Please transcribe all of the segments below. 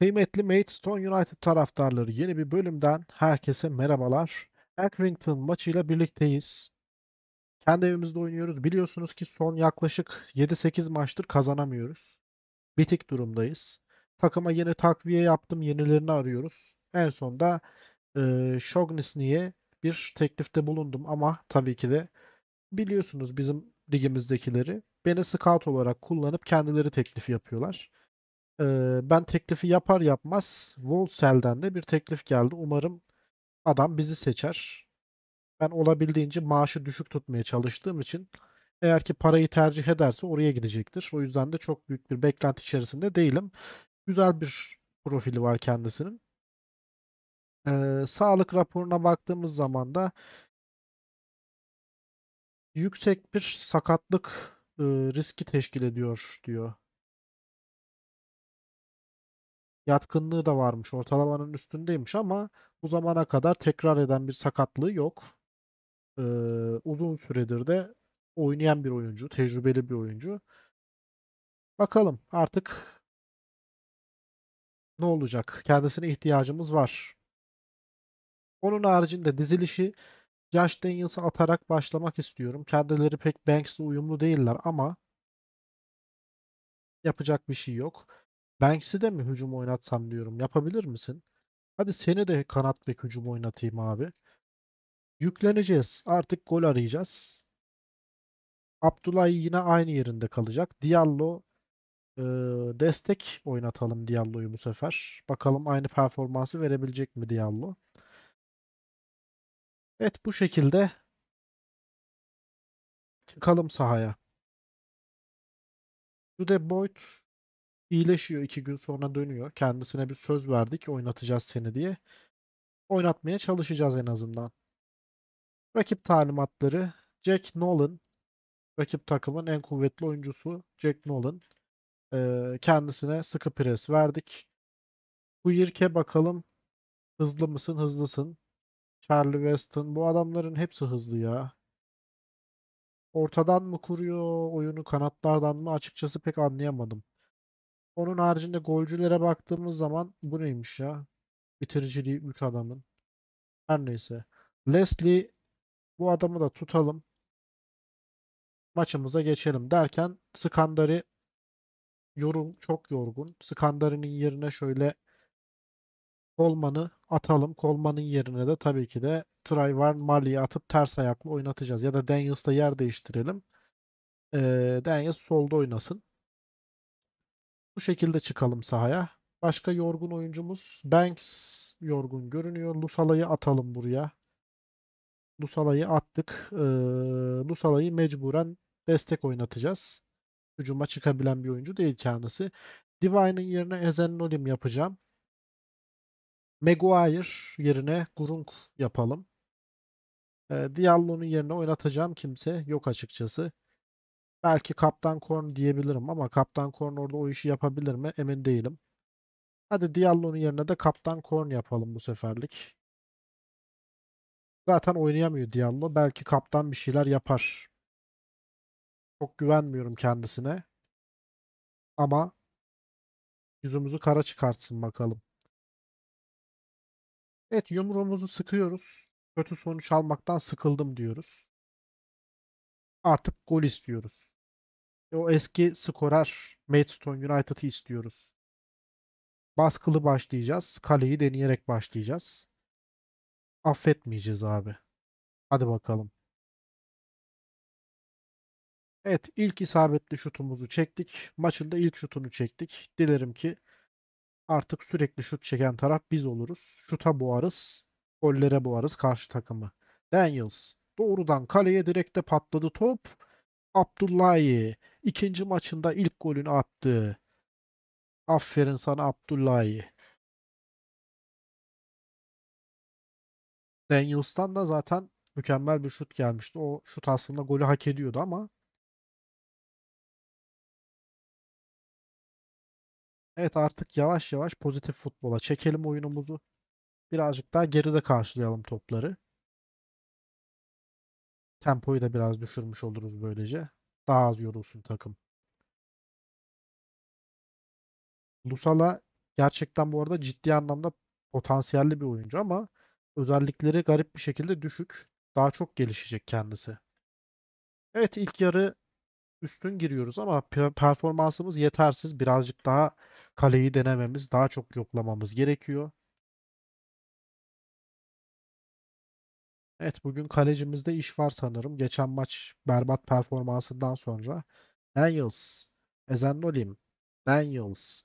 Kıymetli Maidstone United taraftarları yeni bir bölümden herkese merhabalar. Accrington maçıyla birlikteyiz. Kendi evimizde oynuyoruz. Biliyorsunuz ki son yaklaşık 7-8 maçtır kazanamıyoruz. Bitik durumdayız. Takıma yeni takviye yaptım. Yenilerini arıyoruz. En son da e, Shognisni'ye bir teklifte bulundum ama tabii ki de biliyorsunuz bizim ligimizdekileri beni scout olarak kullanıp kendileri teklif yapıyorlar ben teklifi yapar yapmaz Volsel'den de bir teklif geldi. Umarım adam bizi seçer. Ben olabildiğince maaşı düşük tutmaya çalıştığım için eğer ki parayı tercih ederse oraya gidecektir. O yüzden de çok büyük bir beklenti içerisinde değilim. Güzel bir profili var kendisinin. Ee, sağlık raporuna baktığımız zaman da yüksek bir sakatlık e, riski teşkil ediyor diyor yatkınlığı da varmış. Ortalamanın üstündeymiş ama bu zamana kadar tekrar eden bir sakatlığı yok. Ee, uzun süredir de oynayan bir oyuncu, tecrübeli bir oyuncu. Bakalım artık ne olacak? Kendisine ihtiyacımız var. Onun haricinde dizilişi Josh Daniels'a atarak başlamak istiyorum. Kendileri pek Banks'le uyumlu değiller ama yapacak bir şey yok. Banks'i de mi hücum oynatsam diyorum. Yapabilir misin? Hadi seni de kanat bek hücum oynatayım abi. Yükleneceğiz. Artık gol arayacağız. Abdullah yine aynı yerinde kalacak. Diallo e, destek oynatalım Diallo'yu bu sefer. Bakalım aynı performansı verebilecek mi Diallo? Evet bu şekilde çıkalım sahaya. Jude Boyd İyileşiyor iki gün sonra dönüyor. Kendisine bir söz verdik oynatacağız seni diye. Oynatmaya çalışacağız en azından. Rakip talimatları Jack Nolan. Rakip takımın en kuvvetli oyuncusu Jack Nolan. Ee, kendisine sıkı pres verdik. Bu yirke bakalım hızlı mısın hızlısın. Charlie Weston bu adamların hepsi hızlı ya. Ortadan mı kuruyor oyunu kanatlardan mı açıkçası pek anlayamadım. Onun haricinde golcülere baktığımız zaman bu neymiş ya? Bitiriciliği 3 adamın. Her neyse. Leslie bu adamı da tutalım. Maçımıza geçelim derken Skandari yorum çok yorgun. Skandari'nin yerine şöyle Kolman'ı atalım. Kolman'ın yerine de tabii ki de Trayvar Mali'yi atıp ters ayaklı oynatacağız. Ya da Daniels'da yer değiştirelim. Ee, Daniels solda oynasın. Bu şekilde çıkalım sahaya. Başka yorgun oyuncumuz Banks yorgun görünüyor. Lusala'yı atalım buraya. Lusala'yı attık. Ee, Lusala'yı mecburen destek oynatacağız. Hücuma çıkabilen bir oyuncu değil kendisi. Divine'ın yerine Ezen Nolim yapacağım. Maguire yerine Gurung yapalım. Ee, Diallo'nun yerine oynatacağım kimse yok açıkçası. Belki Kaptan Korn diyebilirim ama Kaptan Korn orada o işi yapabilir mi emin değilim. Hadi Diallo'nun yerine de Kaptan Korn yapalım bu seferlik. Zaten oynayamıyor Diallo. Belki kaptan bir şeyler yapar. Çok güvenmiyorum kendisine. Ama yüzümüzü kara çıkartsın bakalım. Evet yumruğumuzu sıkıyoruz. Kötü sonuç almaktan sıkıldım diyoruz artık gol istiyoruz. O eski skorer Maidstone United'ı istiyoruz. Baskılı başlayacağız. Kaleyi deneyerek başlayacağız. Affetmeyeceğiz abi. Hadi bakalım. Evet ilk isabetli şutumuzu çektik. Maçın da ilk şutunu çektik. Dilerim ki artık sürekli şut çeken taraf biz oluruz. Şuta boğarız. Gollere boğarız karşı takımı. Daniels Doğrudan kaleye direkt de patladı top. Abdullahi ikinci maçında ilk golünü attı. Aferin sana Abdullahi. Daniels'tan da zaten mükemmel bir şut gelmişti. O şut aslında golü hak ediyordu ama Evet artık yavaş yavaş pozitif futbola çekelim oyunumuzu. Birazcık daha geride karşılayalım topları. Tempoyu da biraz düşürmüş oluruz böylece. Daha az yorulsun takım. Lusala gerçekten bu arada ciddi anlamda potansiyelli bir oyuncu ama özellikleri garip bir şekilde düşük. Daha çok gelişecek kendisi. Evet ilk yarı üstün giriyoruz ama performansımız yetersiz. Birazcık daha kaleyi denememiz, daha çok yoklamamız gerekiyor. Evet bugün kalecimizde iş var sanırım. Geçen maç berbat performansından sonra Daniels, Ezendolim, Daniels,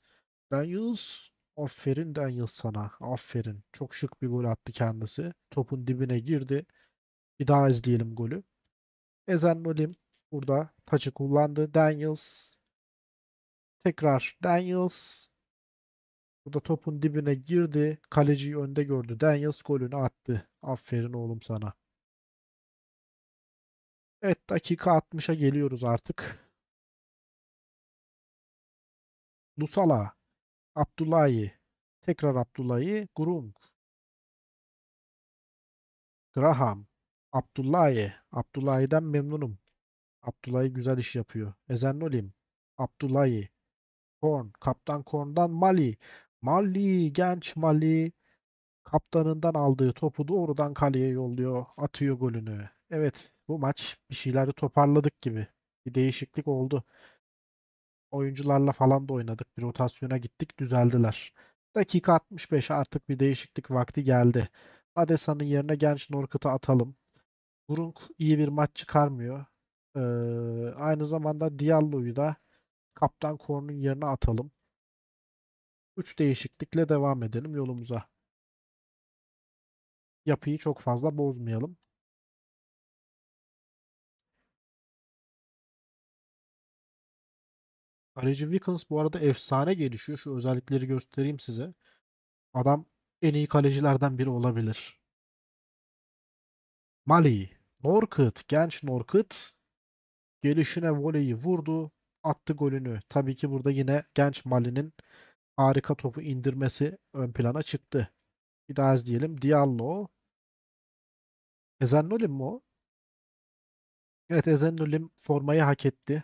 Daniels aferin Daniels sana aferin. Çok şık bir gol attı kendisi. Topun dibine girdi. Bir daha izleyelim golü. Ezendolim burada taçı kullandı. Daniels tekrar Daniels bu da topun dibine girdi. Kaleciyi önde gördü. Daniels golünü attı. Aferin oğlum sana. Evet dakika 60'a geliyoruz artık. Nusala, Abdullahi, tekrar Abdullahi, Grung, Graham, Abdullahi, Abdullahi'den memnunum. Abdullahi güzel iş yapıyor. Ezennolim, Abdullahi, Korn, Kaptan Korn'dan Mali, Mali, genç Mali kaptanından aldığı topu doğrudan kaleye yolluyor. Atıyor golünü. Evet bu maç bir şeyleri toparladık gibi. Bir değişiklik oldu. Oyuncularla falan da oynadık. Bir rotasyona gittik düzeldiler. Dakika 65 artık bir değişiklik vakti geldi. Adesa'nın yerine genç Norkut'u atalım. Burunk iyi bir maç çıkarmıyor. Ee, aynı zamanda Diallo'yu da kaptan Korn'un yerine atalım. 3 değişiklikle devam edelim yolumuza. Yapıyı çok fazla bozmayalım. Kaleci Wickens bu arada efsane gelişiyor. Şu özellikleri göstereyim size. Adam en iyi kalecilerden biri olabilir. Mali, Norkut, genç Norkut gelişine voleyi vurdu, attı golünü. Tabii ki burada yine genç Mali'nin harika topu indirmesi ön plana çıktı. Bir daha izleyelim. Diallo. Ezen Nolim mi o? Evet Ezen formayı hak etti.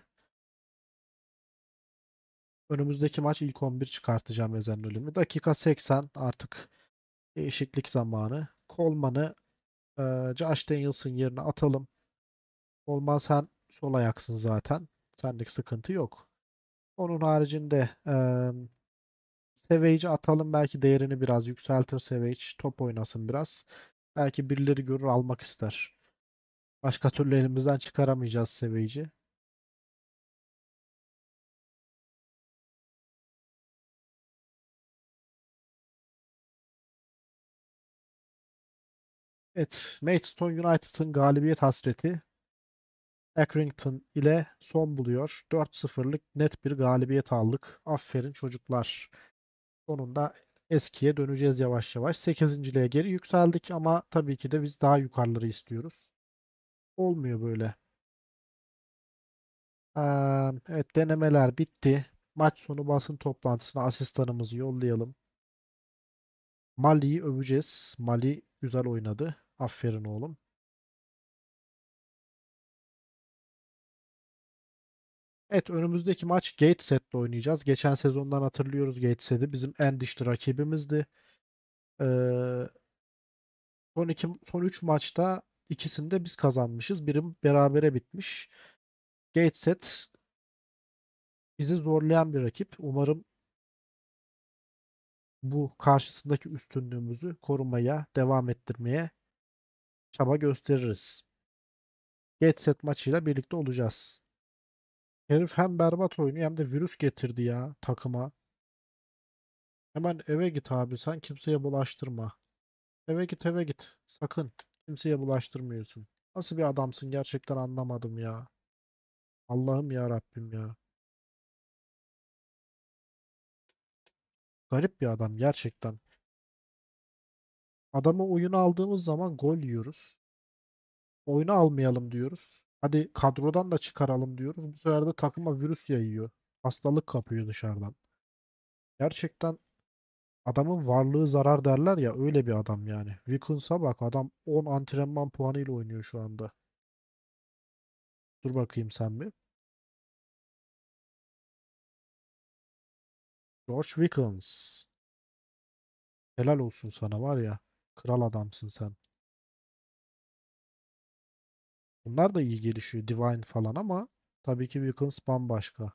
Önümüzdeki maç ilk 11 çıkartacağım Ezen Dakika 80 artık değişiklik zamanı. Kolmanı e, Josh Daniels'ın yerine atalım. Kolman sen sol ayaksın zaten. Senlik sıkıntı yok. Onun haricinde e, Savage'i atalım belki değerini biraz yükseltir Savage. Top oynasın biraz. Belki birileri görür almak ister. Başka türlü elimizden çıkaramayacağız Savage'i. Evet, Maidstone United'ın galibiyet hasreti Accrington ile son buluyor. 4-0'lık net bir galibiyet aldık. Aferin çocuklar. Sonunda eskiye döneceğiz yavaş yavaş. 8.liğe geri yükseldik ama tabii ki de biz daha yukarıları istiyoruz. Olmuyor böyle. evet denemeler bitti. Maç sonu basın toplantısına asistanımızı yollayalım. Mali'yi öveceğiz. Mali güzel oynadı. Aferin oğlum. Evet önümüzdeki maç Gateshead'de oynayacağız. Geçen sezondan hatırlıyoruz Gateshead'i. Bizim en dişli rakibimizdi. Ee, son, iki, son üç maçta ikisinde biz kazanmışız. Birim berabere bitmiş. Gateshead bizi zorlayan bir rakip. Umarım bu karşısındaki üstünlüğümüzü korumaya, devam ettirmeye çaba gösteririz. Gateshead maçıyla birlikte olacağız. Herif hem berbat oynuyor hem de virüs getirdi ya takıma. Hemen eve git abi sen kimseye bulaştırma. Eve git eve git. Sakın kimseye bulaştırmıyorsun. Nasıl bir adamsın gerçekten anlamadım ya. Allah'ım ya Rabbim ya. Garip bir adam gerçekten. Adamı oyuna aldığımız zaman gol yiyoruz. Oyuna almayalım diyoruz. Hadi kadrodan da çıkaralım diyoruz. Bu sefer de takıma virüs yayıyor. Hastalık kapıyor dışarıdan. Gerçekten adamın varlığı zarar derler ya öyle bir adam yani. Wilkins'a bak adam 10 antrenman puanıyla oynuyor şu anda. Dur bakayım sen bir. George Wiggins. Helal olsun sana var ya. Kral adamsın sen. Bunlar da iyi gelişiyor Divine falan ama tabii ki Wilkins bambaşka.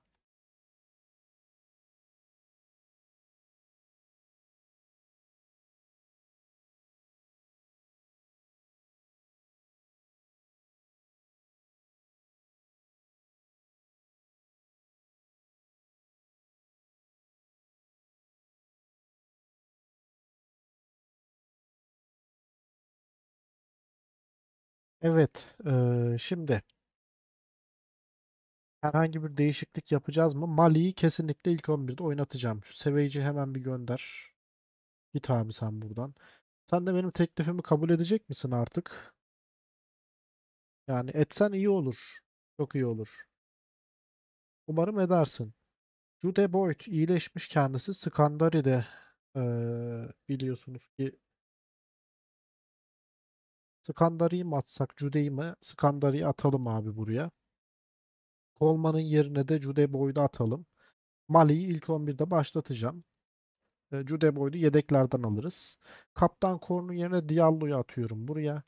Evet, e, şimdi herhangi bir değişiklik yapacağız mı? Mali'yi kesinlikle ilk 11'de oynatacağım. Şu seveyici hemen bir gönder. Git abi sen buradan. Sen de benim teklifimi kabul edecek misin artık? Yani etsen iyi olur. Çok iyi olur. Umarım edersin. Jude Boyd iyileşmiş kendisi. Skandari'de e, biliyorsunuz ki Skandari'yi mi atsak Cude'yi mi? Skandari'yi atalım abi buraya. Kolmanın yerine de Cude Boyd'u atalım. Mali'yi ilk 11'de başlatacağım. E, ee, Cude Boyd'u yedeklerden alırız. Kaptan Korn'un yerine Diallo'yu atıyorum buraya.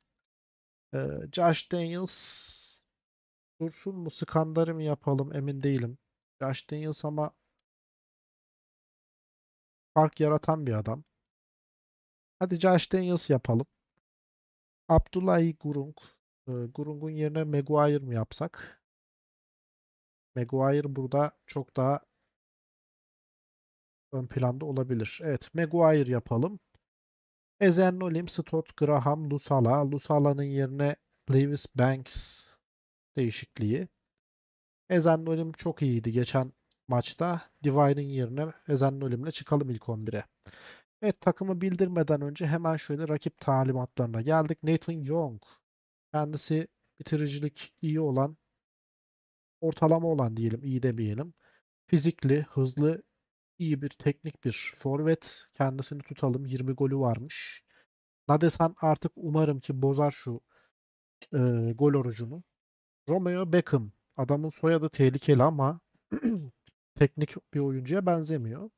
E, Josh Daniels dursun mu Skandari mi yapalım emin değilim. Josh Daniels ama fark yaratan bir adam. Hadi Josh Daniels yapalım. Abdullah Gurung. Gurung'un yerine Maguire mı yapsak? Maguire burada çok daha ön planda olabilir. Evet Maguire yapalım. Ezen Nolim, Stott, Graham, Lusala. Lusala'nın yerine Lewis Banks değişikliği. Ezen Nolim çok iyiydi geçen maçta. Divine'in yerine Ezen Nolim'le çıkalım ilk 11'e. Evet takımı bildirmeden önce hemen şöyle rakip talimatlarına geldik. Nathan Young. Kendisi bitiricilik iyi olan, ortalama olan diyelim, iyi demeyelim. Fizikli, hızlı, iyi bir teknik bir forvet. Kendisini tutalım. 20 golü varmış. Nadesan artık umarım ki bozar şu e, gol orucunu. Romeo Beckham. Adamın soyadı tehlikeli ama teknik bir oyuncuya benzemiyor.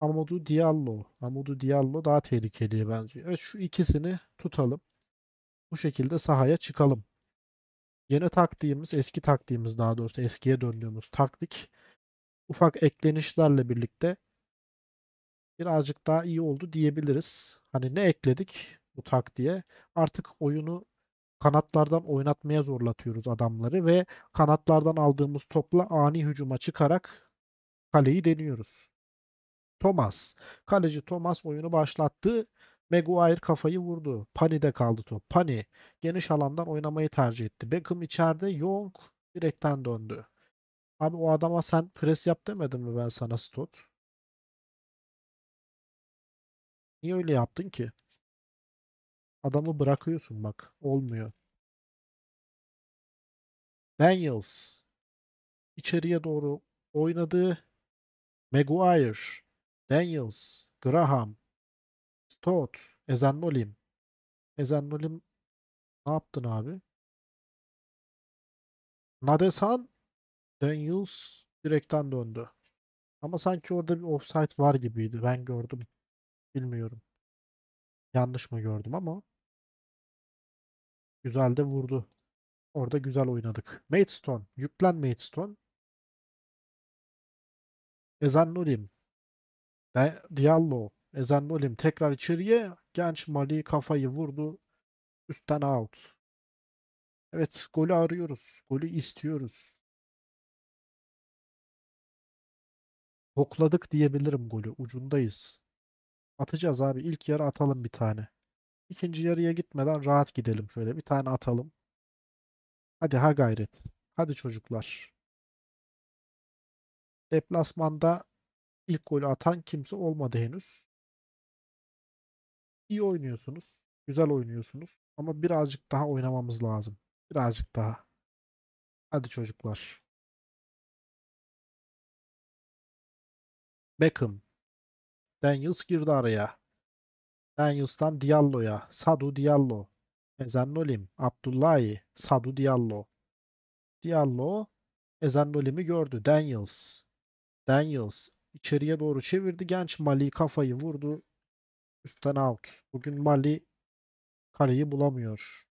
Amadou Diallo. Amadou Diallo daha tehlikeliye benziyor. Evet şu ikisini tutalım. Bu şekilde sahaya çıkalım. Yeni taktiğimiz, eski taktiğimiz daha doğrusu eskiye döndüğümüz taktik ufak eklenişlerle birlikte birazcık daha iyi oldu diyebiliriz. Hani ne ekledik bu taktiğe? Artık oyunu kanatlardan oynatmaya zorlatıyoruz adamları ve kanatlardan aldığımız topla ani hücuma çıkarak kaleyi deniyoruz. Thomas. Kaleci Thomas oyunu başlattı. Maguire kafayı vurdu. Pani'de kaldı top. Pani geniş alandan oynamayı tercih etti. Beckham içeride. Young direkten döndü. Abi o adama sen pres yap demedin mi ben sana stot? Niye öyle yaptın ki? Adamı bırakıyorsun bak. Olmuyor. Daniels içeriye doğru oynadı. Maguire Daniels, Graham, Stott, Ezen Nolim. ne yaptın abi? Nadesan, Daniels direkten döndü. Ama sanki orada bir offside var gibiydi. Ben gördüm. Bilmiyorum. Yanlış mı gördüm ama güzel de vurdu. Orada güzel oynadık. Maidstone. Yüklen Maidstone. Ezan Nurim. Diallo, Ezen Olim tekrar içeriye. Genç Mali kafayı vurdu. Üstten out. Evet golü arıyoruz. Golü istiyoruz. Tokladık diyebilirim golü. Ucundayız. Atacağız abi. ilk yarı atalım bir tane. İkinci yarıya gitmeden rahat gidelim. Şöyle bir tane atalım. Hadi ha gayret. Hadi çocuklar. Deplasmanda İlk golü atan kimse olmadı henüz. İyi oynuyorsunuz. Güzel oynuyorsunuz. Ama birazcık daha oynamamız lazım. Birazcık daha. Hadi çocuklar. Beckham. Daniels girdi araya. Daniels'tan Diallo'ya. Sadu Diallo. Ezennolim. Abdullahi. Sadu Diallo. Diallo. Ezennolim'i gördü. Daniels. Daniels içeriye doğru çevirdi. Genç Mali kafayı vurdu. Üstten out. Bugün Mali kaleyi bulamıyor.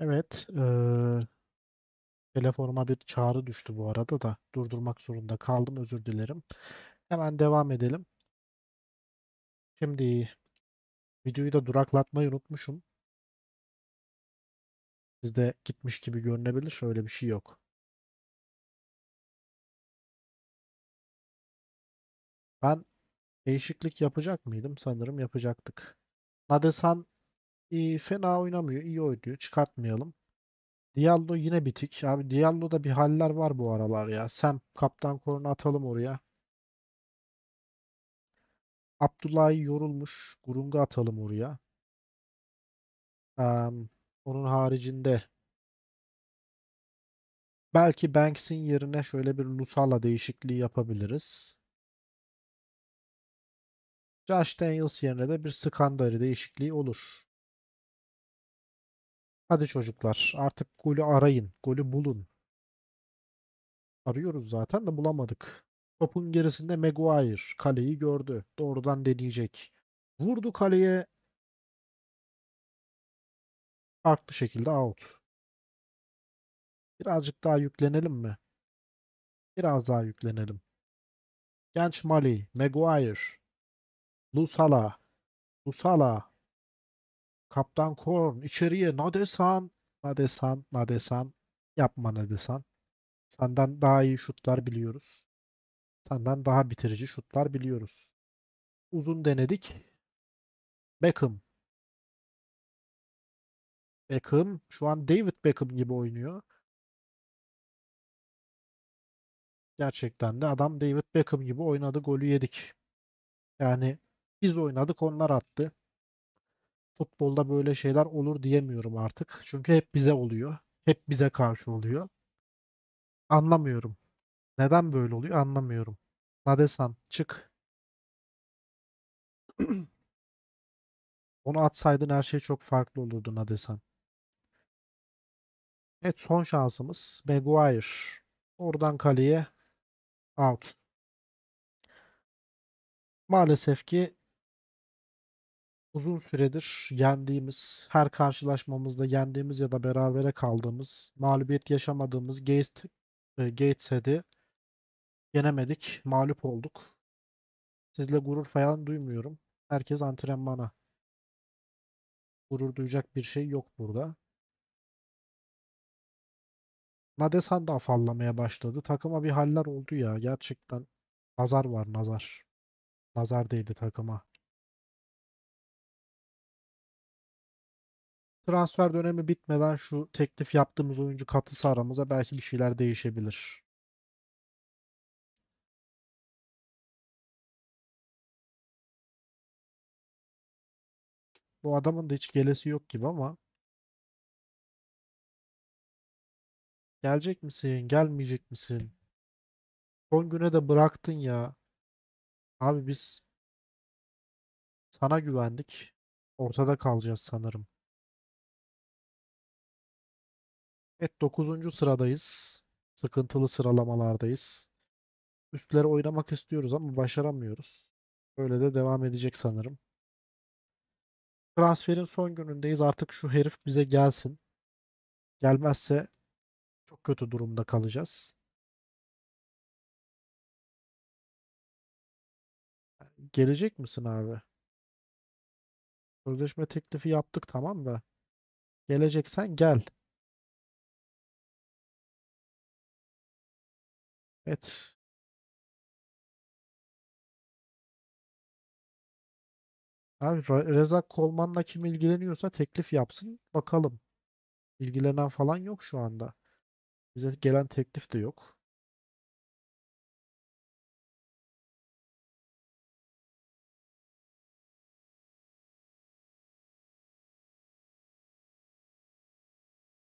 Evet. eee, telefonuma bir çağrı düştü bu arada da. Durdurmak zorunda kaldım. Özür dilerim. Hemen devam edelim. Şimdi videoyu da duraklatmayı unutmuşum. Sizde gitmiş gibi görünebilir. Şöyle bir şey yok. Ben değişiklik yapacak mıydım? Sanırım yapacaktık. Nadesan fena oynamıyor. iyi oynuyor. Çıkartmayalım. Diallo yine bitik. Abi Diallo'da bir haller var bu aralar ya. Sen kaptan korunu atalım oraya. Abdullah yorulmuş. Gurung'a atalım oraya. Um, onun haricinde belki Banks'in yerine şöyle bir Lusala değişikliği yapabiliriz. Josh Daniels yerine de bir Skandari değişikliği olur. Hadi çocuklar artık golü arayın. Golü bulun. Arıyoruz zaten de bulamadık. Topun gerisinde Maguire kaleyi gördü. Doğrudan deneyecek. Vurdu kaleye. Farklı şekilde out. Birazcık daha yüklenelim mi? Biraz daha yüklenelim. Genç Mali, Maguire, Lusala, Lusala Kaptan Korn içeriye Nadesan. Nadesan, Nadesan. Yapma Nadesan. Senden daha iyi şutlar biliyoruz. Senden daha bitirici şutlar biliyoruz. Uzun denedik. Beckham. Beckham şu an David Beckham gibi oynuyor. Gerçekten de adam David Beckham gibi oynadı, golü yedik. Yani biz oynadık, onlar attı futbolda böyle şeyler olur diyemiyorum artık. Çünkü hep bize oluyor. Hep bize karşı oluyor. Anlamıyorum. Neden böyle oluyor anlamıyorum. Nadesan çık. Onu atsaydın her şey çok farklı olurdu Nadesan. Evet son şansımız Maguire. Oradan kaleye out. Maalesef ki uzun süredir yendiğimiz, her karşılaşmamızda yendiğimiz ya da berabere kaldığımız, mağlubiyet yaşamadığımız Gates, e, Gates'e yenemedik, mağlup olduk. Sizle gurur falan duymuyorum. Herkes antrenmana. Gurur duyacak bir şey yok burada. Nadesan da afallamaya başladı. Takıma bir haller oldu ya. Gerçekten nazar var nazar. Nazar değdi takıma. transfer dönemi bitmeden şu teklif yaptığımız oyuncu katlısı aramıza belki bir şeyler değişebilir. Bu adamın da hiç gelesi yok gibi ama. Gelecek misin? Gelmeyecek misin? Son güne de bıraktın ya. Abi biz sana güvendik. Ortada kalacağız sanırım. Evet 9. sıradayız. Sıkıntılı sıralamalardayız. Üstlere oynamak istiyoruz ama başaramıyoruz. Böyle de devam edecek sanırım. Transferin son günündeyiz. Artık şu herif bize gelsin. Gelmezse çok kötü durumda kalacağız. Gelecek misin abi? Sözleşme teklifi yaptık tamam da. Geleceksen gel. Evet. Abi Reza Kolman'la kim ilgileniyorsa teklif yapsın. Bakalım. İlgilenen falan yok şu anda. Bize gelen teklif de yok.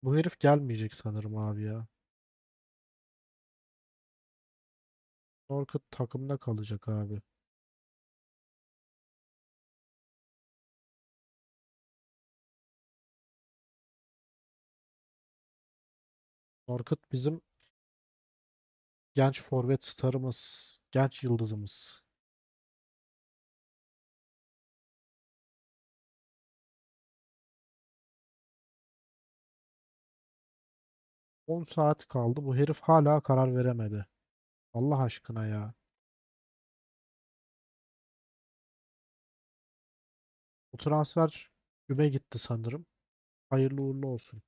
Bu herif gelmeyecek sanırım abi ya. Norkut takımda kalacak abi. Norkut bizim genç forvet starımız, genç yıldızımız. On saat kaldı. Bu herif hala karar veremedi. Allah aşkına ya. 'Bu transfer güme gitti sanırım. Hayırlı uğurlu olsun.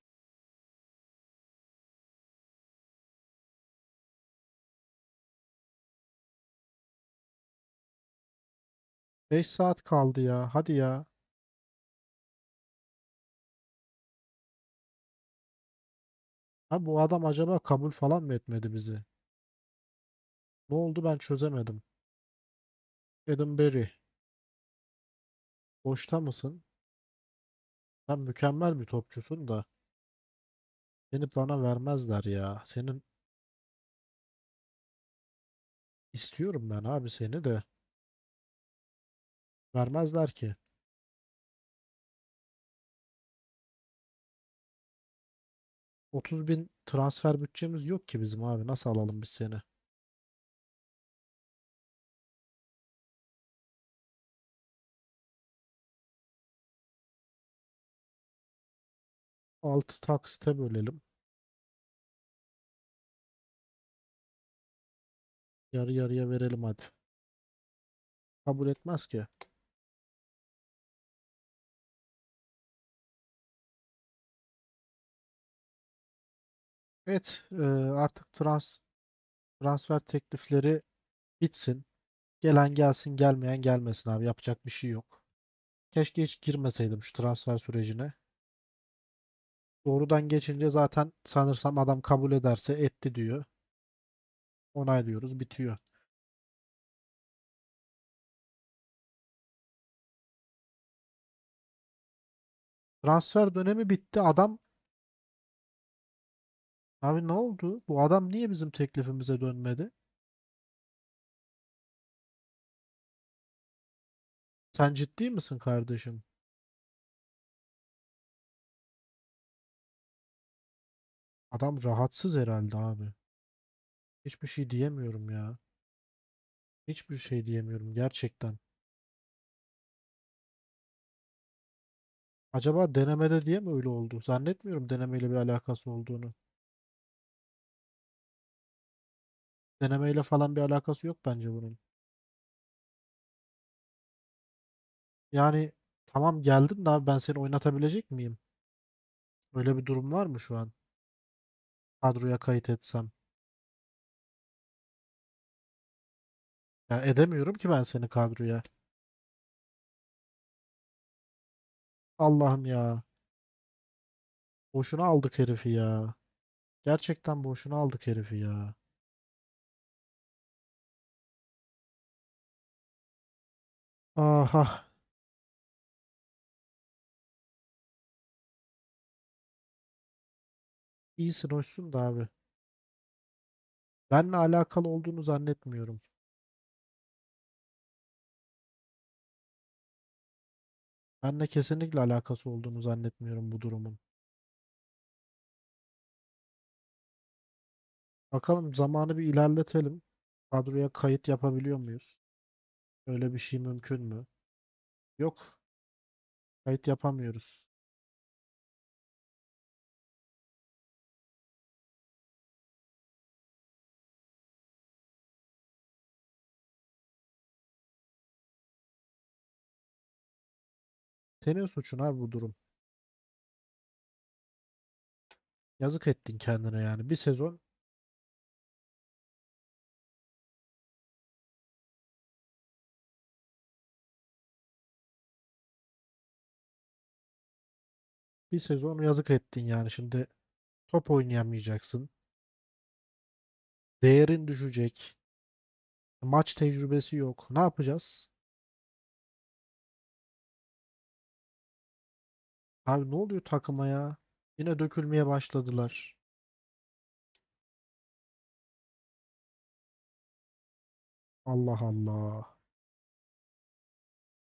Beş saat kaldı ya. Hadi ya. Ha bu adam acaba kabul falan mı etmedi bizi? Ne oldu ben çözemedim. Adam Berry. Boşta mısın? Sen mükemmel bir topçusun da. Seni bana vermezler ya. Senin istiyorum ben abi seni de. Vermezler ki. Otuz bin transfer bütçemiz yok ki bizim abi. Nasıl alalım biz seni? 6 taksite bölelim. Yarı yarıya verelim hadi. Kabul etmez ki. Evet, e, artık trans transfer teklifleri bitsin. Gelen gelsin, gelmeyen gelmesin abi. Yapacak bir şey yok. Keşke hiç girmeseydim şu transfer sürecine. Doğrudan geçince zaten sanırsam adam kabul ederse etti diyor. Onaylıyoruz bitiyor. Transfer dönemi bitti. Adam Abi ne oldu? Bu adam niye bizim teklifimize dönmedi? Sen ciddi misin kardeşim? Adam rahatsız herhalde abi. Hiçbir şey diyemiyorum ya. Hiçbir şey diyemiyorum gerçekten. Acaba denemede diye mi öyle oldu? Zannetmiyorum denemeyle bir alakası olduğunu. Denemeyle falan bir alakası yok bence bunun. Yani tamam geldin de abi ben seni oynatabilecek miyim? Öyle bir durum var mı şu an? kadroya kayıt etsem. Ya edemiyorum ki ben seni kadroya. Allah'ım ya. Boşuna aldık herifi ya. Gerçekten boşuna aldık herifi ya. Aha. İyisin hoşsun da abi. Benle alakalı olduğunu zannetmiyorum. Benle kesinlikle alakası olduğunu zannetmiyorum bu durumun. Bakalım zamanı bir ilerletelim. Kadroya kayıt yapabiliyor muyuz? Öyle bir şey mümkün mü? Yok. Kayıt yapamıyoruz. Senin suçun abi bu durum. Yazık ettin kendine yani. Bir sezon bir sezon yazık ettin yani. Şimdi top oynayamayacaksın. Değerin düşecek. Maç tecrübesi yok. Ne yapacağız? Abi ne oluyor takıma ya? Yine dökülmeye başladılar. Allah Allah.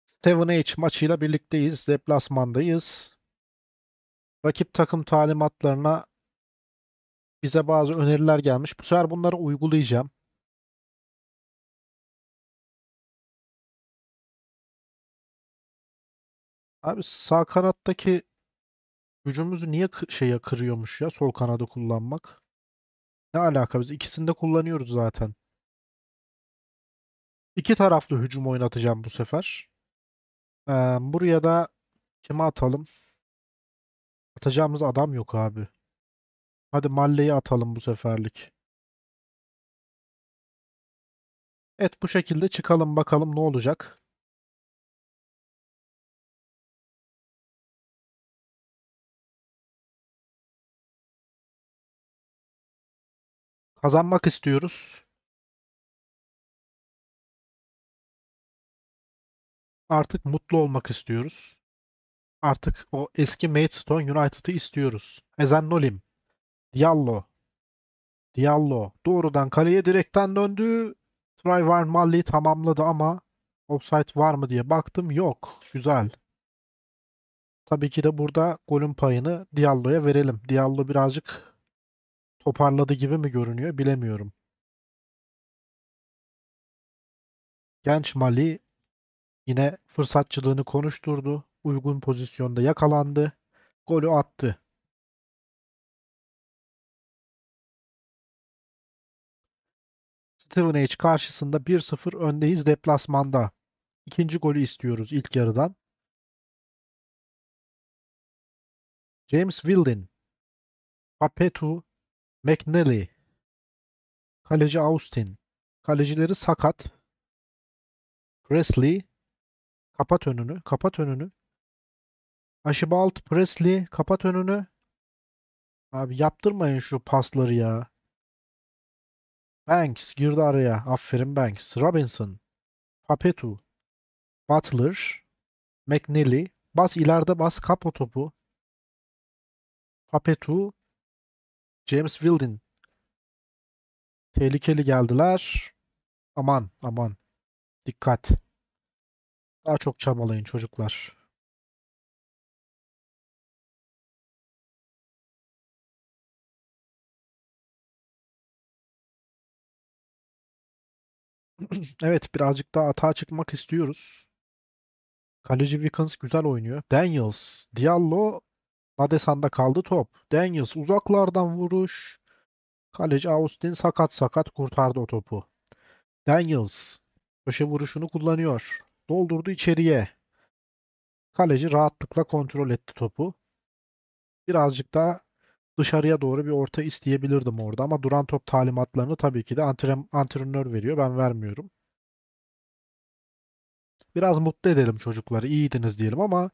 Steven H maçıyla birlikteyiz. Deplasmandayız. Rakip takım talimatlarına bize bazı öneriler gelmiş. Bu sefer bunları uygulayacağım. Abi sağ kanattaki Gücümüzü niye kı- şeye kırıyormuş ya sol kanada kullanmak? Ne alaka biz ikisini de kullanıyoruz zaten. İki taraflı hücum oynatacağım bu sefer. Ee, buraya da kime atalım? Atacağımız adam yok abi. Hadi Malle'yi atalım bu seferlik. Evet bu şekilde çıkalım bakalım ne olacak. Kazanmak istiyoruz. Artık mutlu olmak istiyoruz. Artık o eski Maidstone United'ı istiyoruz. Ezen Nolim, Diallo, Diallo doğrudan kaleye direkten döndü. Trayvon Malley tamamladı ama offside var mı diye baktım. Yok. Güzel. Tabii ki de burada golün payını Diallo'ya verelim. Diallo birazcık toparladı gibi mi görünüyor bilemiyorum. Genç Mali yine fırsatçılığını konuşturdu. Uygun pozisyonda yakalandı. Golü attı. Stevenage karşısında 1-0 öndeyiz deplasmanda. İkinci golü istiyoruz ilk yarıdan. James Wilden, Papetu McNally, kaleci Austin, kalecileri sakat, Presley, kapat önünü, kapat önünü, Aşibalt, Presley, kapat önünü, Abi yaptırmayın şu pasları ya. Banks girdi araya. Aferin Banks. Robinson. Papetu. Butler. McNally. Bas ileride bas kap topu. Papetu. James Wilden. Tehlikeli geldiler. Aman aman. Dikkat. Daha çok çabalayın çocuklar. evet birazcık daha atağa çıkmak istiyoruz. Kaleci Wickens güzel oynuyor. Daniels, Diallo Nadesan'da kaldı top. Daniels uzaklardan vuruş. Kaleci Austin sakat sakat kurtardı o topu. Daniels köşe vuruşunu kullanıyor. Doldurdu içeriye. Kaleci rahatlıkla kontrol etti topu. Birazcık da dışarıya doğru bir orta isteyebilirdim orada ama duran top talimatlarını tabii ki de antrenör veriyor. Ben vermiyorum. Biraz mutlu edelim çocukları. İyiydiniz diyelim ama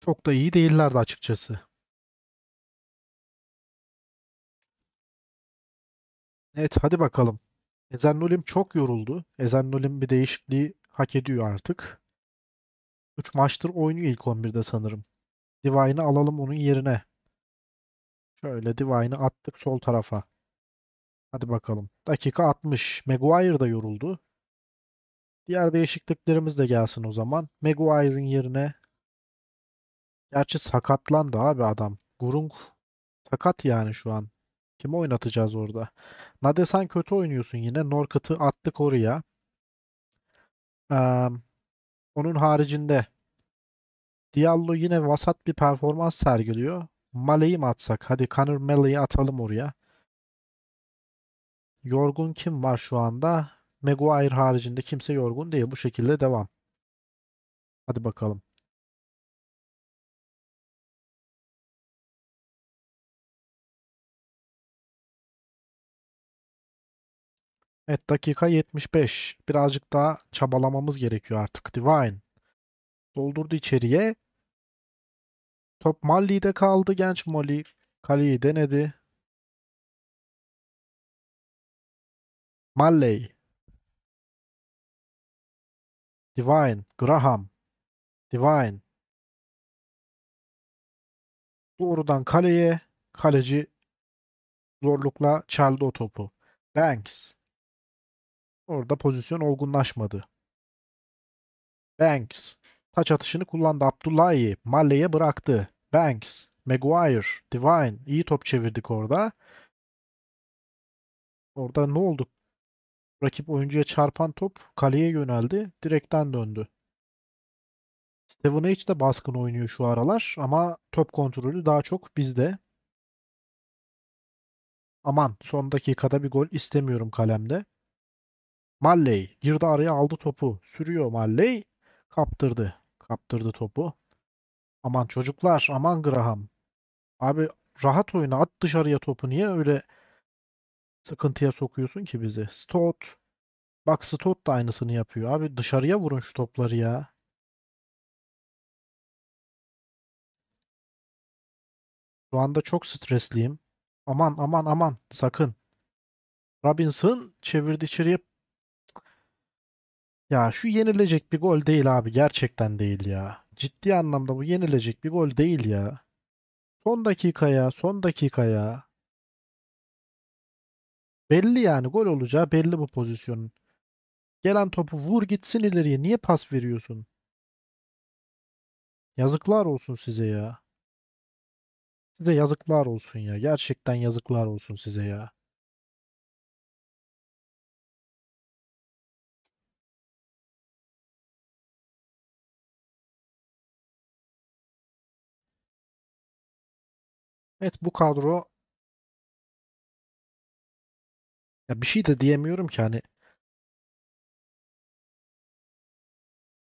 çok da iyi değillerdi açıkçası. Evet hadi bakalım. Ezen Nolim çok yoruldu. Ezen Nolim bir değişikliği hak ediyor artık. 3 maçtır oynuyor ilk 11'de sanırım. Divine'ı alalım onun yerine. Şöyle Divine'ı attık sol tarafa. Hadi bakalım. Dakika 60. Maguire da yoruldu. Diğer değişikliklerimiz de gelsin o zaman. Maguire'ın yerine Gerçi sakatlandı abi adam. Gurung sakat yani şu an. Kimi oynatacağız orada? Nadesan kötü oynuyorsun yine. Norkat'ı attık oraya. Ee, onun haricinde Diallo yine vasat bir performans sergiliyor. Male'yi mi atsak? Hadi Connor Male'yi atalım oraya. Yorgun kim var şu anda? Maguire haricinde kimse yorgun değil. Bu şekilde devam. Hadi bakalım. Evet dakika 75. Birazcık daha çabalamamız gerekiyor artık. Divine. Doldurdu içeriye. Top Mali'de kaldı. Genç Mali kaleyi denedi. Malley. Divine. Graham. Divine. Doğrudan kaleye. Kaleci zorlukla çaldı o topu. Banks. Orada pozisyon olgunlaşmadı. Banks. Taç atışını kullandı. Abdullahi. Malley'e bıraktı. Banks. Maguire. Divine. iyi top çevirdik orada. Orada ne oldu? Rakip oyuncuya çarpan top kaleye yöneldi. Direkten döndü. Steven H de baskın oynuyor şu aralar ama top kontrolü daha çok bizde. Aman son dakikada bir gol istemiyorum kalemde. Malley girdi araya aldı topu. Sürüyor Malley. Kaptırdı. Kaptırdı topu. Aman çocuklar aman Graham. Abi rahat oyna at dışarıya topu. Niye öyle sıkıntıya sokuyorsun ki bizi? Stott. Bak Stott da aynısını yapıyor. Abi dışarıya vurun şu topları ya. Şu anda çok stresliyim. Aman aman aman sakın. Robinson çevirdi içeriye ya şu yenilecek bir gol değil abi. Gerçekten değil ya. Ciddi anlamda bu yenilecek bir gol değil ya. Son dakikaya, son dakikaya. Belli yani gol olacağı belli bu pozisyonun. Gelen topu vur gitsin ileriye. Niye pas veriyorsun? Yazıklar olsun size ya. Size yazıklar olsun ya. Gerçekten yazıklar olsun size ya. Evet bu kadro ya bir şey de diyemiyorum ki hani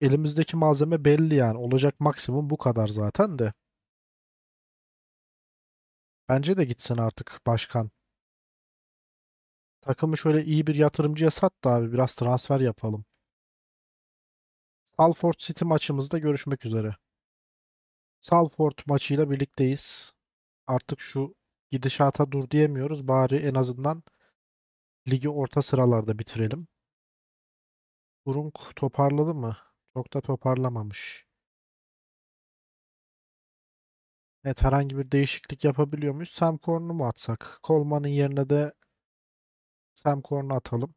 elimizdeki malzeme belli yani olacak maksimum bu kadar zaten de bence de gitsin artık başkan takımı şöyle iyi bir yatırımcıya sat da abi biraz transfer yapalım Salford City maçımızda görüşmek üzere Salford maçıyla birlikteyiz artık şu gidişata dur diyemiyoruz. Bari en azından ligi orta sıralarda bitirelim. Burunk toparladı mı? Çok da toparlamamış. Evet herhangi bir değişiklik yapabiliyor muyuz? Sam Korn'u mu atsak? Kolmanın yerine de Sam Korn'u atalım.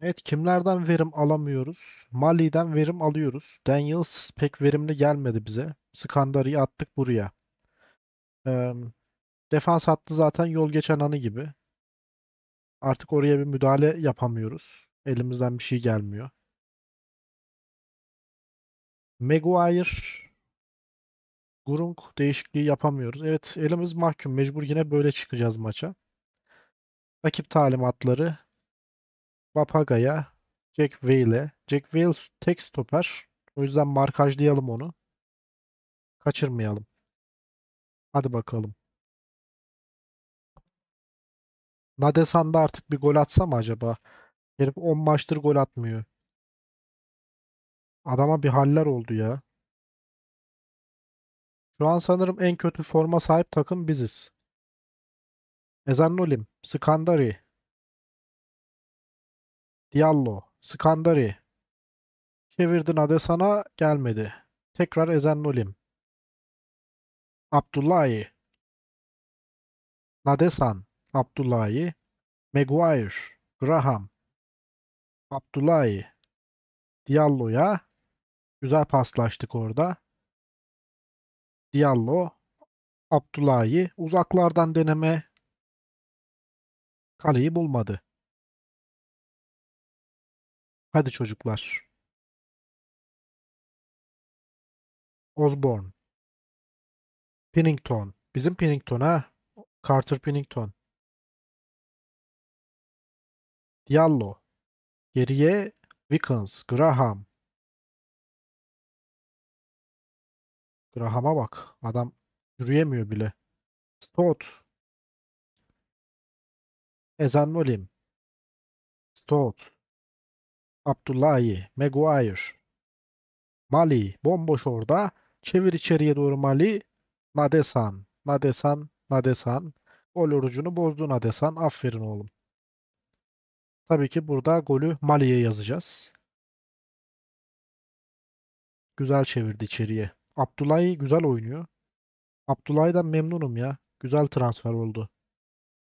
Evet kimlerden verim alamıyoruz? Mali'den verim alıyoruz. Daniels pek verimli gelmedi bize. Skandari'yi attık buraya. Ee, defans hattı zaten yol geçen anı gibi. Artık oraya bir müdahale yapamıyoruz. Elimizden bir şey gelmiyor. Maguire Gurung değişikliği yapamıyoruz. Evet elimiz mahkum. Mecbur yine böyle çıkacağız maça. Rakip talimatları Papaga'ya Jack Vale'e. Jack Vale tek stoper. O yüzden markajlayalım onu. Kaçırmayalım. Hadi bakalım. Nadesan artık bir gol atsa mı acaba? Herif 10 maçtır gol atmıyor. Adama bir haller oldu ya. Şu an sanırım en kötü forma sahip takım biziz. Ezanolim, Skandari, Diallo, Skandari. Çevirdin Adesana gelmedi. Tekrar Ezen Abdullahi. Nadesan, Abdullahi. Maguire, Graham. Abdullahi. Diallo'ya. Güzel paslaştık orada. Diallo, Abdullahi uzaklardan deneme kaleyi bulmadı. Hadi çocuklar. Osborne. Pinnington, Bizim Pennington ha. Carter Pinnington, Diallo. Geriye Wickens, Graham. Graham'a bak. Adam yürüyemiyor bile. Stott. Ezan Nolim. Stott. Abdullahi, Maguire. Mali bomboş orada. Çevir içeriye doğru Mali. Nadesan, Nadesan, Nadesan. Gol orucunu bozdu Nadesan. Aferin oğlum. Tabii ki burada golü Mali'ye yazacağız. Güzel çevirdi içeriye. Abdullahi güzel oynuyor. Abdullahi'den memnunum ya. Güzel transfer oldu.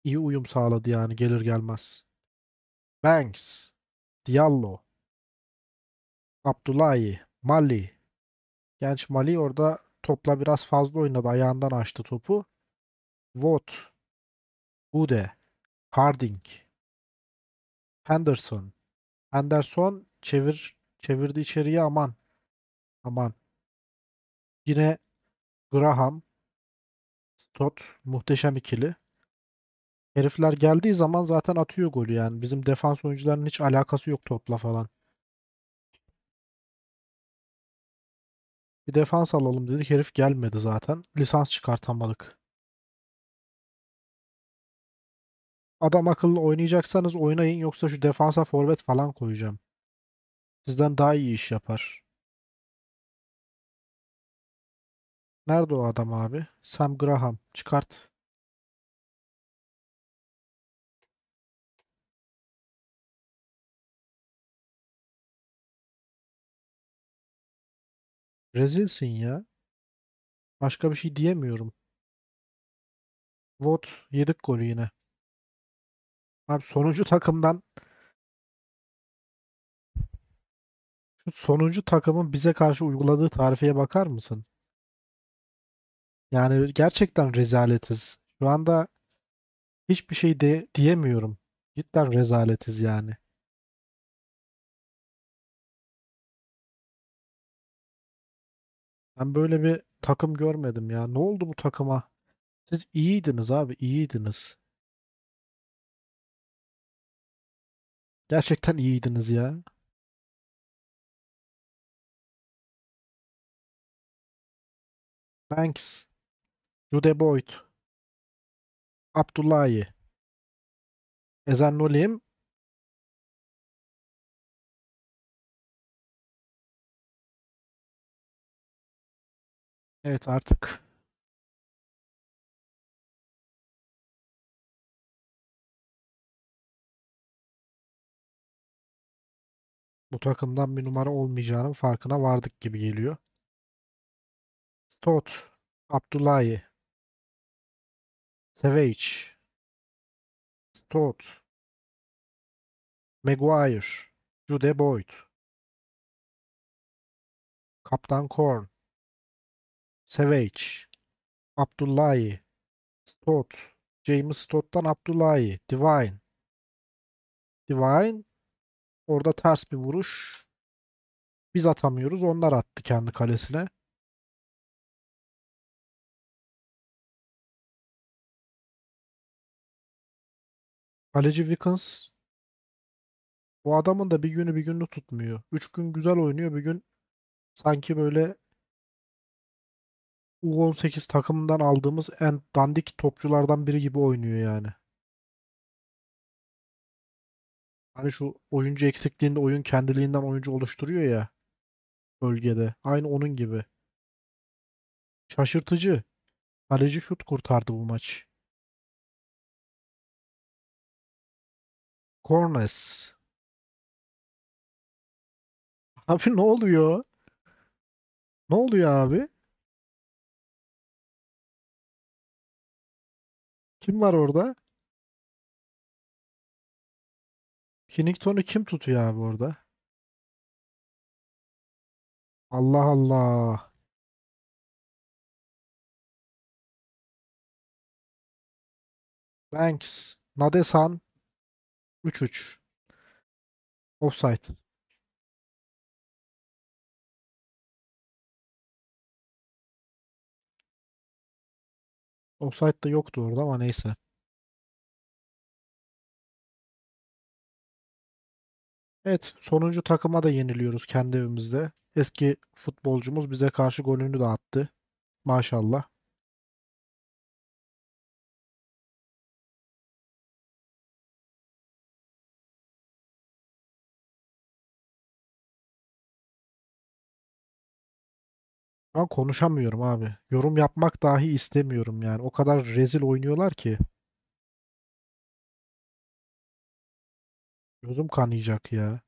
İyi uyum sağladı yani gelir gelmez. Banks, Diallo, Abdullahi, Mali. Genç Mali orada topla biraz fazla oynadı. Ayağından açtı topu. Vot, Ude, Harding, Henderson. Henderson çevir çevirdi içeriye aman. Aman. Yine Graham, Stott muhteşem ikili. Herifler geldiği zaman zaten atıyor golü yani. Bizim defans oyuncularının hiç alakası yok topla falan. Bir defans alalım dedik. Herif gelmedi zaten. Lisans çıkartamadık. Adam akıllı oynayacaksanız oynayın. Yoksa şu defansa forvet falan koyacağım. Sizden daha iyi iş yapar. Nerede o adam abi? Sam Graham. Çıkart. Rezilsin ya. Başka bir şey diyemiyorum. Vot yedik golü yine. Abi sonuncu takımdan şu sonuncu takımın bize karşı uyguladığı tarifeye bakar mısın? Yani gerçekten rezaletiz. Şu anda hiçbir şey de diyemiyorum. Cidden rezaletiz yani. Ben böyle bir takım görmedim ya. Ne oldu bu takıma? Siz iyiydiniz abi, iyiydiniz. Gerçekten iyiydiniz ya. Banks, Jude Boyd, Abdullahi, Ezan Nolim, Evet artık. Bu takımdan bir numara olmayacağının farkına vardık gibi geliyor. Stott, Abdullahi, Savage, Stott, Maguire, Jude Boyd, Kaptan Korn, Savage, Abdullahi, Stott, James Stott'tan Abdullahi, Divine. Divine orada ters bir vuruş. Biz atamıyoruz. Onlar attı kendi kalesine. Kaleci Wickens bu adamın da bir günü bir günlük tutmuyor. Üç gün güzel oynuyor. Bir gün sanki böyle U18 takımından aldığımız en dandik topçulardan biri gibi oynuyor yani. Hani şu oyuncu eksikliğinde oyun kendiliğinden oyuncu oluşturuyor ya bölgede. Aynı onun gibi. Şaşırtıcı. Kaleci şut kurtardı bu maç. Cornes. Abi ne oluyor? Ne oluyor abi? Kim var orada? Kinnington'u kim tutuyor abi orada? Allah Allah. Banks. Nadesan. 3-3. Offside. Offside de yoktu orada ama neyse. Evet sonuncu takıma da yeniliyoruz kendi evimizde. Eski futbolcumuz bize karşı golünü de attı. Maşallah. Ben konuşamıyorum abi. Yorum yapmak dahi istemiyorum yani. O kadar rezil oynuyorlar ki. Gözüm kanayacak ya.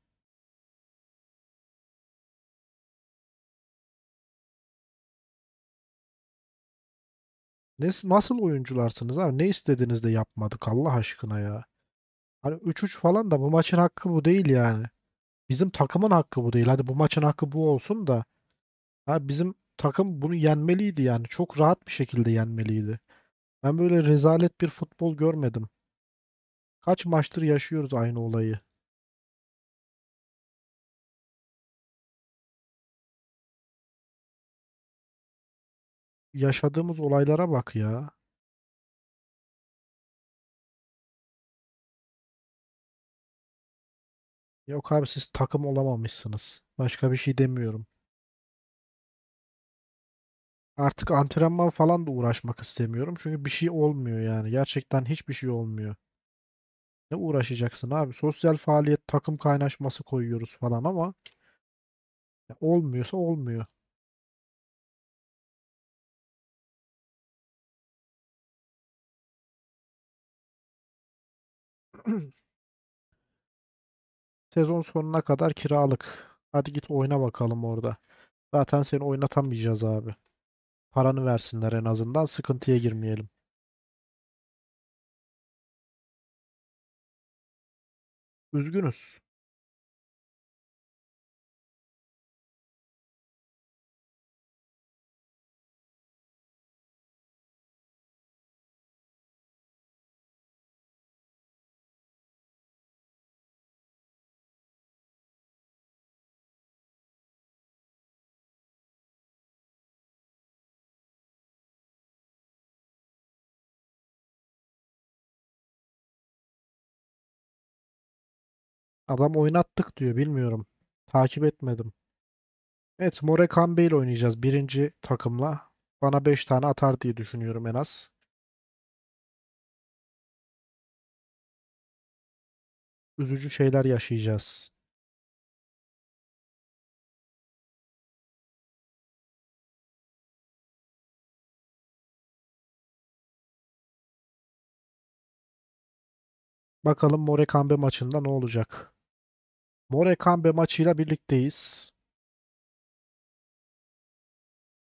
Ne, nasıl oyuncularsınız abi? Ne istediniz de yapmadık Allah aşkına ya. Hani 3-3 falan da bu maçın hakkı bu değil yani. Bizim takımın hakkı bu değil. Hadi bu maçın hakkı bu olsun da. Ha bizim takım bunu yenmeliydi yani. Çok rahat bir şekilde yenmeliydi. Ben böyle rezalet bir futbol görmedim. Kaç maçtır yaşıyoruz aynı olayı. Yaşadığımız olaylara bak ya. Yok abi siz takım olamamışsınız. Başka bir şey demiyorum. Artık antrenman falan da uğraşmak istemiyorum. Çünkü bir şey olmuyor yani. Gerçekten hiçbir şey olmuyor. Ne uğraşacaksın abi? Sosyal faaliyet, takım kaynaşması koyuyoruz falan ama ya olmuyorsa olmuyor. Sezon sonuna kadar kiralık. Hadi git oyna bakalım orada. Zaten seni oynatamayacağız abi paranı versinler en azından sıkıntıya girmeyelim. Üzgünüz. Adam oynattık diyor. Bilmiyorum. Takip etmedim. Evet Morekambe ile oynayacağız. Birinci takımla. Bana 5 tane atar diye düşünüyorum en az. Üzücü şeyler yaşayacağız. Bakalım Morekambe maçında ne olacak? Morekambe maçıyla birlikteyiz.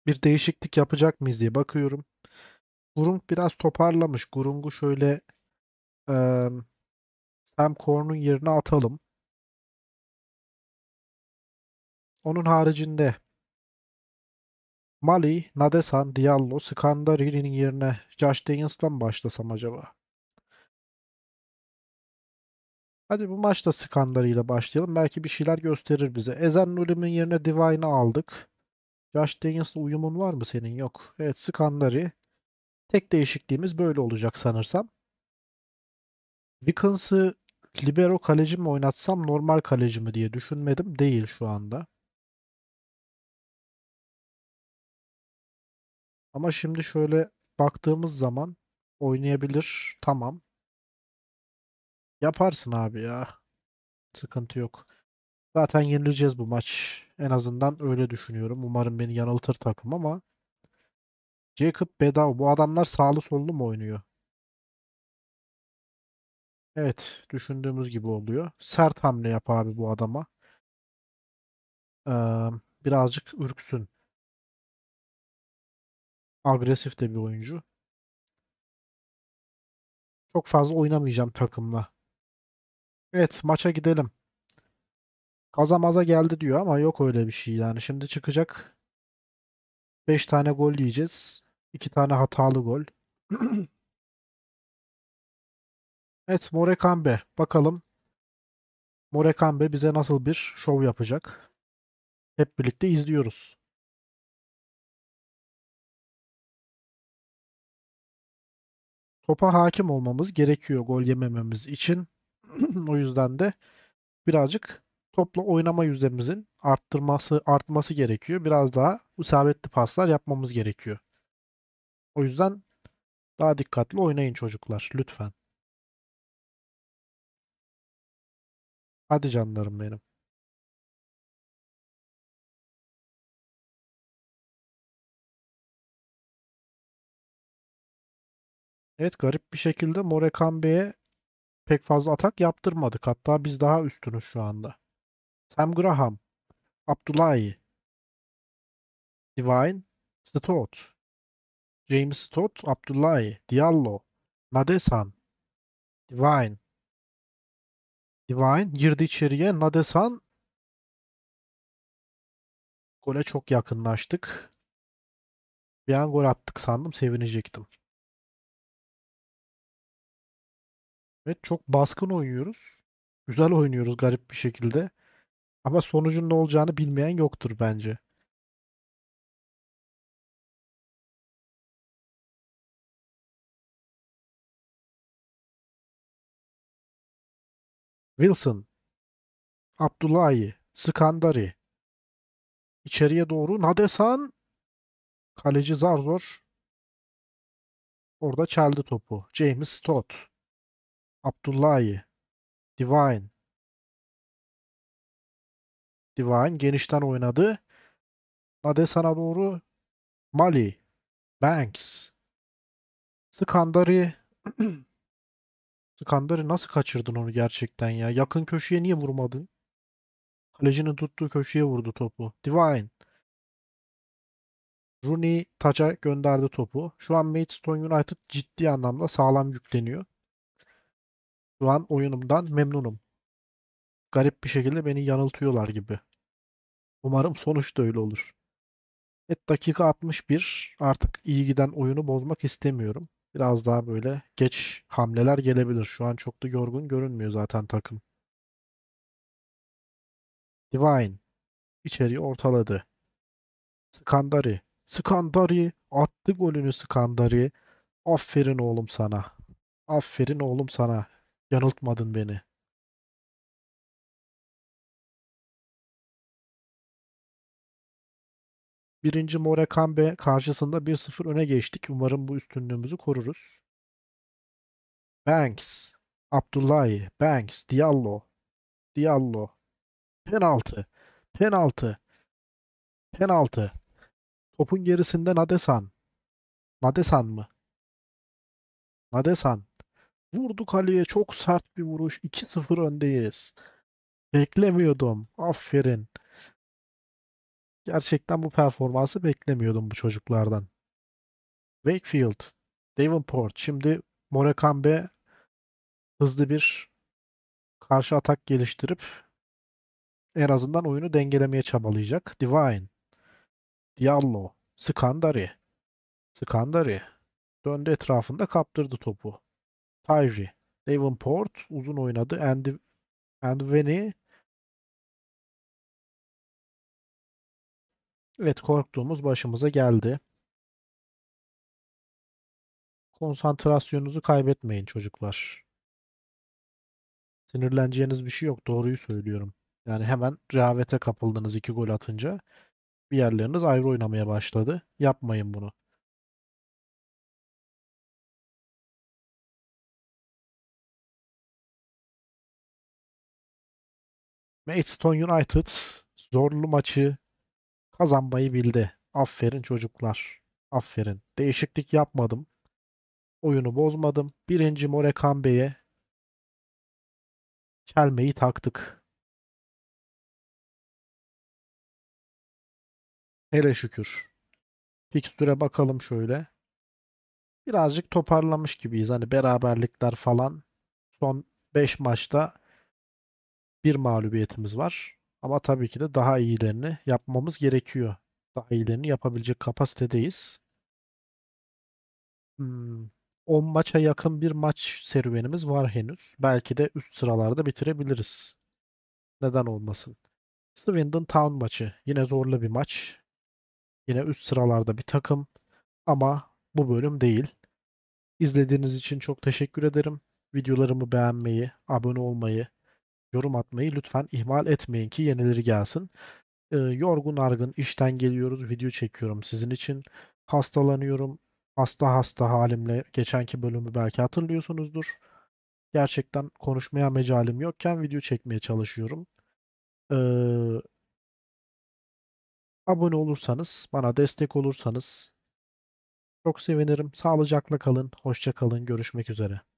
Bir değişiklik yapacak mıyız diye bakıyorum. Gurung biraz toparlamış. Gurung'u şöyle e, Sam Korn'un yerine atalım. Onun haricinde Mali, Nadesan, Diallo, Skandari'nin yerine Josh Daniels'la mı başlasam acaba? Hadi bu maçta skandarıyla başlayalım. Belki bir şeyler gösterir bize. Ezen Nulim'in yerine Divine'ı aldık. Josh Daniels'la uyumun var mı senin? Yok. Evet skandari. Tek değişikliğimiz böyle olacak sanırsam. Vickens'ı libero kaleci mi oynatsam normal kaleci mi diye düşünmedim. Değil şu anda. Ama şimdi şöyle baktığımız zaman oynayabilir. Tamam. Yaparsın abi ya. Sıkıntı yok. Zaten yenileceğiz bu maç. En azından öyle düşünüyorum. Umarım beni yanıltır takım ama Jacob Bedau. Bu adamlar sağlı sollu mu oynuyor? Evet. Düşündüğümüz gibi oluyor. Sert hamle yap abi bu adama. Ee, birazcık ürksün. Agresif de bir oyuncu. Çok fazla oynamayacağım takımla. Evet maça gidelim. Kazamaza geldi diyor ama yok öyle bir şey yani. Şimdi çıkacak 5 tane gol yiyeceğiz. 2 tane hatalı gol. evet Morekambe bakalım. Morekambe bize nasıl bir şov yapacak? Hep birlikte izliyoruz. Topa hakim olmamız gerekiyor gol yemememiz için. o yüzden de birazcık topla oynama yüzdemizin arttırması artması gerekiyor. Biraz daha isabetli paslar yapmamız gerekiyor. O yüzden daha dikkatli oynayın çocuklar lütfen. Hadi canlarım benim. Evet garip bir şekilde Morekambe'ye pek fazla atak yaptırmadık. Hatta biz daha üstünüz şu anda. Sam Graham, Abdullahi, Divine, Stott, James Stott, Abdullahi, Diallo, Nadesan, Divine. Divine girdi içeriye. Nadesan gole çok yakınlaştık. Bir an gol attık sandım. Sevinecektim. Evet çok baskın oynuyoruz. Güzel oynuyoruz garip bir şekilde. Ama sonucun ne olacağını bilmeyen yoktur bence. Wilson, Abdullahi, Skandari. İçeriye doğru Nadesan. Kaleci zar zor. Orada çaldı topu. James Todd. Abdullahi, Divine. Divine genişten oynadı. Nadesan'a doğru Mali, Banks, Skandari. Skandari nasıl kaçırdın onu gerçekten ya? Yakın köşeye niye vurmadın? Kalecinin tuttuğu köşeye vurdu topu. Divine. Rooney taça gönderdi topu. Şu an Maidstone United ciddi anlamda sağlam yükleniyor. Şu an oyunumdan memnunum. Garip bir şekilde beni yanıltıyorlar gibi. Umarım sonuç da öyle olur. Et dakika 61. Artık iyi giden oyunu bozmak istemiyorum. Biraz daha böyle geç hamleler gelebilir. Şu an çok da yorgun görünmüyor zaten takım. Divine içeriği ortaladı. Skandari. Skandari attı golünü Skandari. Aferin oğlum sana. Aferin oğlum sana. Yanıltmadın beni. Birinci Morekambe karşısında 1-0 öne geçtik. Umarım bu üstünlüğümüzü koruruz. Banks, Abdullahi, Banks, Diallo, Diallo. Penaltı, penaltı, penaltı. Topun gerisinde Nadesan. Nadesan mı? Nadesan. Vurdu kaleye çok sert bir vuruş. 2-0 öndeyiz. Beklemiyordum. Aferin. Gerçekten bu performansı beklemiyordum bu çocuklardan. Wakefield, Davenport. Şimdi Morekambe hızlı bir karşı atak geliştirip en azından oyunu dengelemeye çabalayacak. Divine, Diallo, Skandari. Skandari döndü etrafında kaptırdı topu. Tyree. Davenport uzun oynadı. And, and Veni Evet korktuğumuz başımıza geldi. Konsantrasyonunuzu kaybetmeyin çocuklar. Sinirleneceğiniz bir şey yok. Doğruyu söylüyorum. Yani hemen rehavete kapıldınız iki gol atınca. Bir yerleriniz ayrı oynamaya başladı. Yapmayın bunu. Maidstone United zorlu maçı kazanmayı bildi. Aferin çocuklar. Aferin. Değişiklik yapmadım. Oyunu bozmadım. Birinci Morekambe'ye çelmeyi taktık. Hele şükür. Fikstüre bakalım şöyle. Birazcık toparlamış gibiyiz. Hani beraberlikler falan. Son 5 maçta bir mağlubiyetimiz var. Ama tabii ki de daha iyilerini yapmamız gerekiyor. Daha iyilerini yapabilecek kapasitedeyiz. Hmm. maça yakın bir maç serüvenimiz var henüz. Belki de üst sıralarda bitirebiliriz. Neden olmasın? Swindon Town maçı. Yine zorlu bir maç. Yine üst sıralarda bir takım. Ama bu bölüm değil. İzlediğiniz için çok teşekkür ederim. Videolarımı beğenmeyi, abone olmayı, yorum atmayı lütfen ihmal etmeyin ki yenileri gelsin. E, yorgun argın işten geliyoruz. Video çekiyorum sizin için. Hastalanıyorum. Hasta hasta halimle geçenki bölümü belki hatırlıyorsunuzdur. Gerçekten konuşmaya mecalim yokken video çekmeye çalışıyorum. E, abone olursanız, bana destek olursanız çok sevinirim. Sağlıcakla kalın, hoşça kalın, görüşmek üzere.